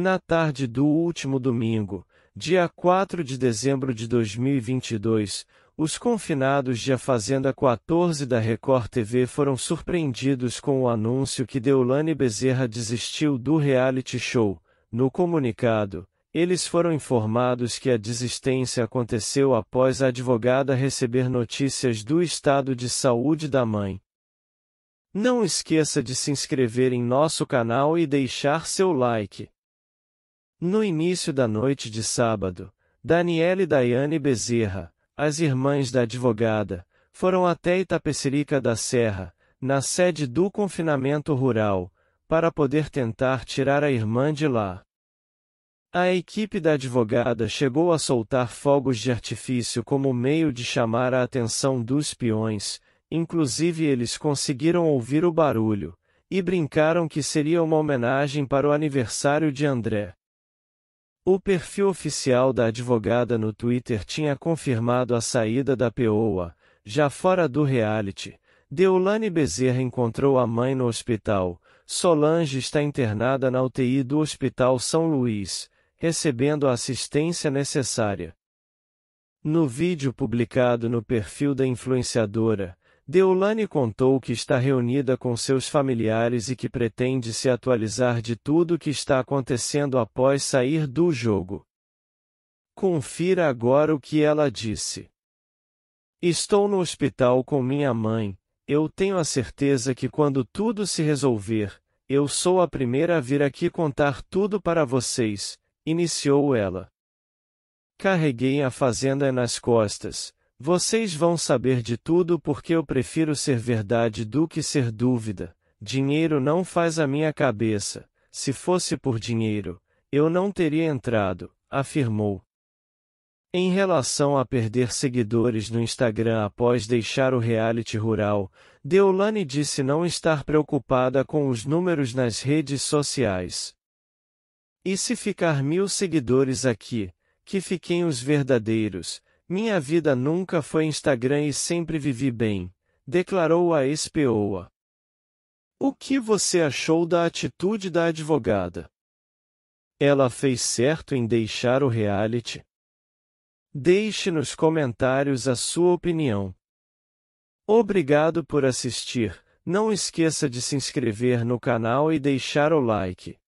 Na tarde do último domingo, dia 4 de dezembro de 2022, os confinados de A Fazenda 14 da Record TV foram surpreendidos com o anúncio que Deolane Bezerra desistiu do reality show. No comunicado, eles foram informados que a desistência aconteceu após a advogada receber notícias do estado de saúde da mãe. Não esqueça de se inscrever em nosso canal e deixar seu like. No início da noite de sábado, Daniela e Daiane Bezerra, as irmãs da advogada, foram até Itapecerica da Serra, na sede do confinamento rural, para poder tentar tirar a irmã de lá. A equipe da advogada chegou a soltar fogos de artifício como meio de chamar a atenção dos peões, inclusive eles conseguiram ouvir o barulho, e brincaram que seria uma homenagem para o aniversário de André. O perfil oficial da advogada no Twitter tinha confirmado a saída da Peoa, Já fora do reality, Deulane Bezerra encontrou a mãe no hospital. Solange está internada na UTI do Hospital São Luís, recebendo a assistência necessária. No vídeo publicado no perfil da influenciadora, Deolane contou que está reunida com seus familiares e que pretende se atualizar de tudo o que está acontecendo após sair do jogo. Confira agora o que ela disse. Estou no hospital com minha mãe, eu tenho a certeza que quando tudo se resolver, eu sou a primeira a vir aqui contar tudo para vocês, iniciou ela. Carreguei a fazenda nas costas, vocês vão saber de tudo porque eu prefiro ser verdade do que ser dúvida. Dinheiro não faz a minha cabeça. Se fosse por dinheiro, eu não teria entrado, afirmou. Em relação a perder seguidores no Instagram após deixar o reality rural, Deolane disse não estar preocupada com os números nas redes sociais. E se ficar mil seguidores aqui, que fiquem os verdadeiros, minha vida nunca foi Instagram e sempre vivi bem, declarou a espeoa. O que você achou da atitude da advogada? Ela fez certo em deixar o reality? Deixe nos comentários a sua opinião. Obrigado por assistir. Não esqueça de se inscrever no canal e deixar o like.